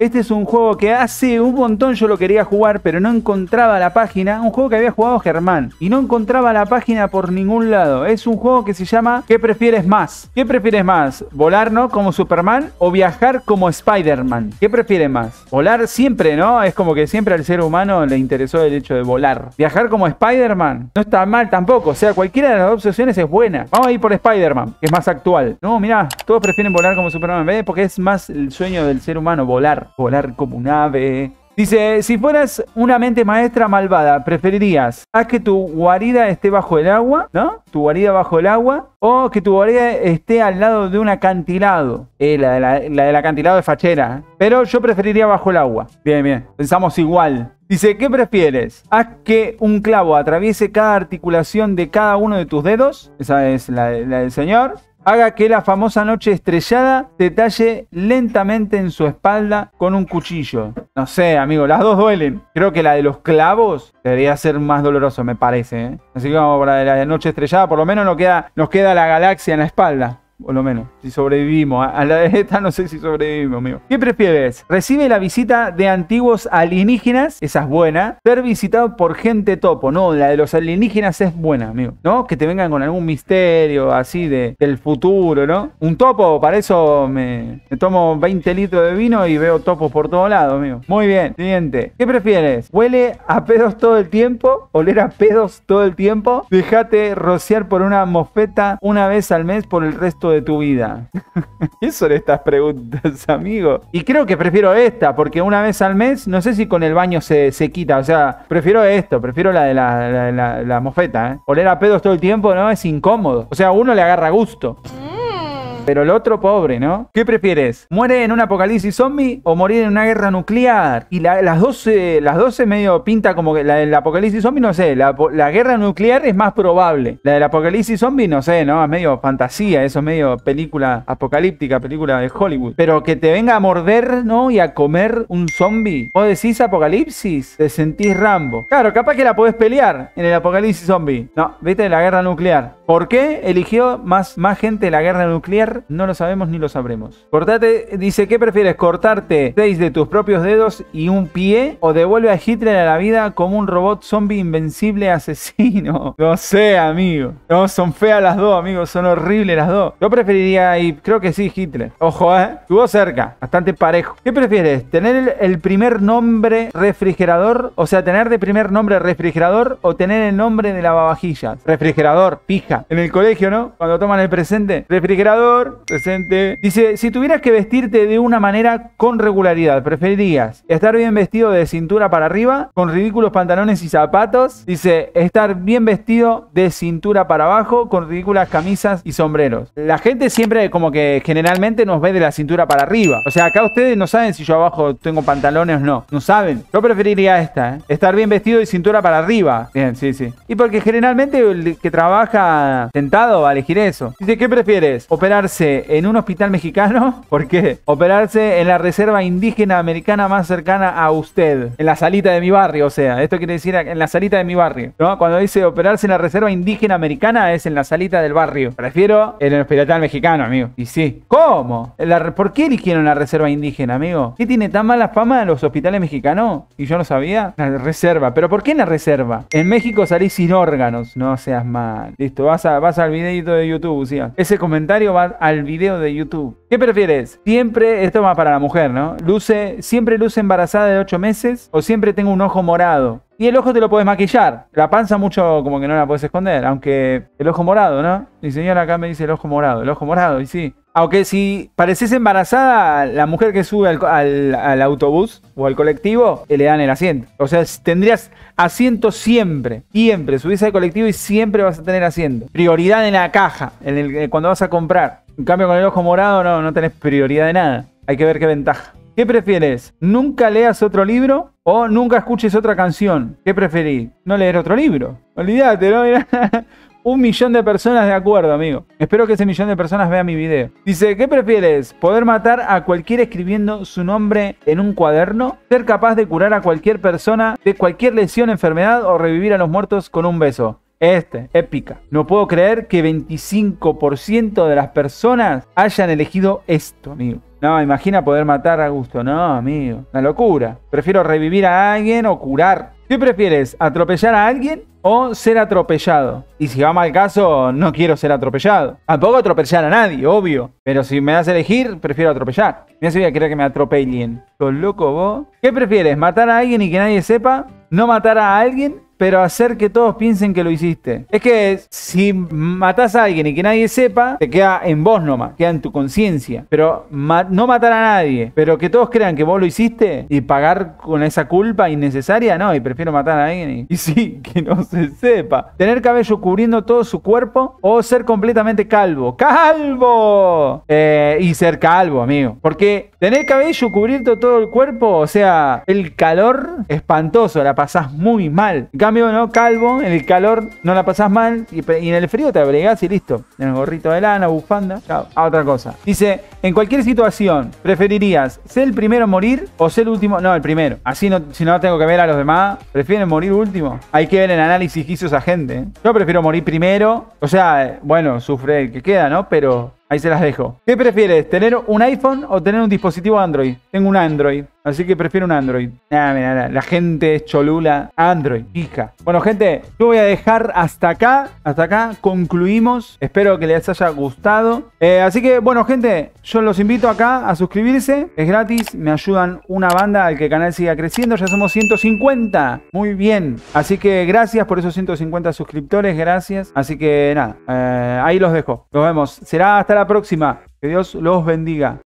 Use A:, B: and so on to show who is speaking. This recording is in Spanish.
A: Este es un juego que hace un montón yo lo quería jugar, pero no encontraba la página. Un juego que había jugado Germán y no encontraba la página por ningún lado. Es un juego que se llama ¿Qué prefieres más? ¿Qué prefieres más? ¿Volar no como Superman o viajar como Spider-Man? ¿Qué prefieres más? Volar siempre, ¿no? Es como que siempre al ser humano le interesó el hecho de volar. Viajar como Spider-Man no está mal tampoco. O sea, cualquiera de las dos opciones es buena. Vamos a ir por Spider-Man, que es más actual. No, mira, todos prefieren volar como Superman, ¿ves? Porque es más el sueño del ser humano, volar volar como un ave. Dice, si fueras una mente maestra malvada, preferirías a que tu guarida esté bajo el agua, ¿no? Tu guarida bajo el agua, o que tu guarida esté al lado de un acantilado. Eh, la, del acantilado de fachera. ¿eh? Pero yo preferiría bajo el agua. Bien, bien. Pensamos igual. Dice, ¿qué prefieres? ¿Haz que un clavo atraviese cada articulación de cada uno de tus dedos? Esa es la, la del señor haga que la famosa noche estrellada te talle lentamente en su espalda con un cuchillo. No sé, amigo, las dos duelen. Creo que la de los clavos debería ser más doloroso, me parece. ¿eh? Así que vamos para la noche estrellada, por lo menos nos queda la galaxia en la espalda. O lo menos, si sobrevivimos. A, la de no sé si sobrevivimos, amigo. ¿Qué prefieres? ¿Recibe la visita de antiguos alienígenas? Esa es buena. Ser visitado por gente topo. No, la de los alienígenas es buena, amigo. ¿No? Que te vengan con algún misterio así de, del futuro, ¿no? Un topo, para eso me, tomo 20 litros de vino y veo topos por todos lados, amigo. Muy bien, siguiente. ¿Qué prefieres? ¿Huele a pedos todo el tiempo? ¿Oler a pedos todo el tiempo? Déjate rociar por una mofeta una vez al mes por el resto de tu vida? ¿Qué son estas preguntas, amigo? Y creo que prefiero esta, porque una vez al mes, no sé si con el baño se, quita. O sea, prefiero esto, prefiero la de la, la, mofeta, ¿eh? Oler a pedos todo el tiempo, ¿no? Es incómodo. O sea, a uno le agarra gusto pero el otro pobre, ¿no? ¿Qué prefieres? ¿Muere en un apocalipsis zombie o morir en una guerra nuclear? Y las 12, las medio pinta como que la del apocalipsis zombie, no sé, la, guerra nuclear es más probable. La del apocalipsis zombie, no sé, ¿no? Es medio fantasía, eso medio película apocalíptica, película de Hollywood. Pero que te venga a morder, ¿no? Y a comer un zombie. ¿Vos decís apocalipsis? Te sentís Rambo. Claro, capaz que la podés pelear en el apocalipsis zombie. No, viste, la guerra nuclear. ¿Por qué eligió más, más gente la guerra nuclear no lo sabemos ni lo sabremos. Cortate, dice, ¿qué prefieres? ¿Cortarte seis de tus propios dedos y un pie? ¿O devuelve a Hitler a la vida como un robot zombie invencible asesino? No sé, amigo. No, son feas las dos, amigos. Son horribles las dos. Yo preferiría, y creo que sí, Hitler. Ojo, ¿eh? Estuvo cerca. Bastante parejo. ¿Qué prefieres? ¿Tener el, primer nombre refrigerador? O sea, tener de primer nombre refrigerador o tener el nombre de la lavavajillas. Refrigerador, pija. En el colegio, ¿no? Cuando toman el presente. Refrigerador, presente, dice, si tuvieras que vestirte de una manera con regularidad, ¿preferirías estar bien vestido de cintura para arriba, con ridículos pantalones y zapatos? Dice, estar bien vestido de cintura para abajo, con ridículas camisas y sombreros. La gente siempre como que generalmente nos ve de la cintura para arriba. O sea, acá ustedes no saben si yo abajo tengo pantalones o no. No saben. Yo preferiría esta, ¿eh? Estar bien vestido de cintura para arriba. Bien, sí, sí. Y porque generalmente el que trabaja sentado va a elegir eso. Dice, ¿qué prefieres? ¿Operar en un hospital mexicano? ¿Por qué? Operarse en la reserva indígena americana más cercana a usted. En la salita de mi barrio, o sea. Esto quiere decir en la salita de mi barrio. ¿no? Cuando dice operarse en la reserva indígena americana es en la salita del barrio. Prefiero en el hospital mexicano, amigo. Y sí. ¿Cómo? ¿Por qué eligieron la reserva indígena, amigo? ¿Qué tiene tan mala fama en los hospitales mexicanos? Y yo no sabía. La reserva. ¿Pero por qué en la reserva? En México salís sin órganos. No seas mal. Listo, vas, vas al videito de YouTube, sí Ese comentario va al video de YouTube. ¿Qué prefieres? Siempre, esto va para la mujer, ¿no? Luce, siempre luce embarazada de 8 meses o siempre tengo un ojo morado. Y el ojo te lo puedes maquillar. La panza mucho como que no la puedes esconder. Aunque el ojo morado, ¿no? Mi señora acá me dice el ojo morado. El ojo morado, y sí. Aunque si pareces embarazada, la mujer que sube al, autobús o al colectivo, eh, le dan el asiento. O sea, tendrías asiento siempre. Siempre. Subís al colectivo y siempre vas a tener asiento. Prioridad en la caja, en el, eh, cuando vas a comprar. En cambio, con el ojo morado no, no tenés prioridad de nada. Hay que ver qué ventaja. ¿Qué prefieres? ¿Nunca leas otro libro o nunca escuches otra canción? ¿Qué preferís? No leer otro libro. Olvídate, ¿no? Un millón de personas de acuerdo, amigo. Espero que ese millón de personas vea mi video. Dice, ¿qué prefieres? ¿Poder matar a cualquier escribiendo su nombre en un cuaderno? ¿Ser capaz de curar a cualquier persona de cualquier lesión, enfermedad o revivir a los muertos con un beso? Este, épica. No puedo creer que 25% de las personas hayan elegido esto, amigo. No, imagina poder matar a gusto. No, amigo. Una locura. Prefiero revivir a alguien o curar. ¿Qué prefieres? ¿Atropellar a alguien o ser atropellado? Y si va mal caso, no quiero ser atropellado. Tampoco atropellar a nadie, obvio. Pero si me das a elegir, prefiero atropellar. Mira si voy a querer que me atropellen. con loco vos? ¿Qué prefieres? ¿Matar a alguien y que nadie sepa? ¿No matar a alguien? pero hacer que todos piensen que lo hiciste. Es que si matas a alguien y que nadie sepa, te queda en vos nomás, queda en tu conciencia. Pero no matar a nadie, pero que todos crean que vos lo hiciste y pagar con esa culpa innecesaria, no, y prefiero matar a alguien y, sí, que no se sepa. Tener cabello cubriendo todo su cuerpo o ser completamente calvo. ¡Calvo! Eh, y ser calvo, amigo. Porque tener cabello cubriendo todo el cuerpo, o sea, el calor espantoso, la pasás muy mal cambio, ¿no? Calvo, en el calor no la pasás mal y, en el frío te abrigás y listo. En el gorrito de lana, bufanda. A otra cosa. Dice, en cualquier situación, ¿preferirías ser el primero a morir o ser el último? No, el primero. Así no, si no tengo que ver a los demás, ¿prefieren morir último? Hay que ver el análisis que hizo esa gente. ¿eh? Yo prefiero morir primero. O sea, eh, bueno, sufre el que queda, ¿no? Pero Ahí se las dejo. ¿Qué prefieres? ¿Tener un iPhone o tener un dispositivo Android? Tengo un Android. Así que prefiero un Android. Nada, mira, la gente es cholula. Android, hija. Bueno, gente, yo voy a dejar hasta acá. Hasta acá concluimos. Espero que les haya gustado. Eh, así que, bueno, gente, yo los invito acá a suscribirse. Es gratis. Me ayudan una banda al que el canal siga creciendo. Ya somos 150. Muy bien. Así que gracias por esos 150 suscriptores. Gracias. Así que nada, eh, ahí los dejo. Nos vemos. Será hasta la próxima. Que Dios los bendiga.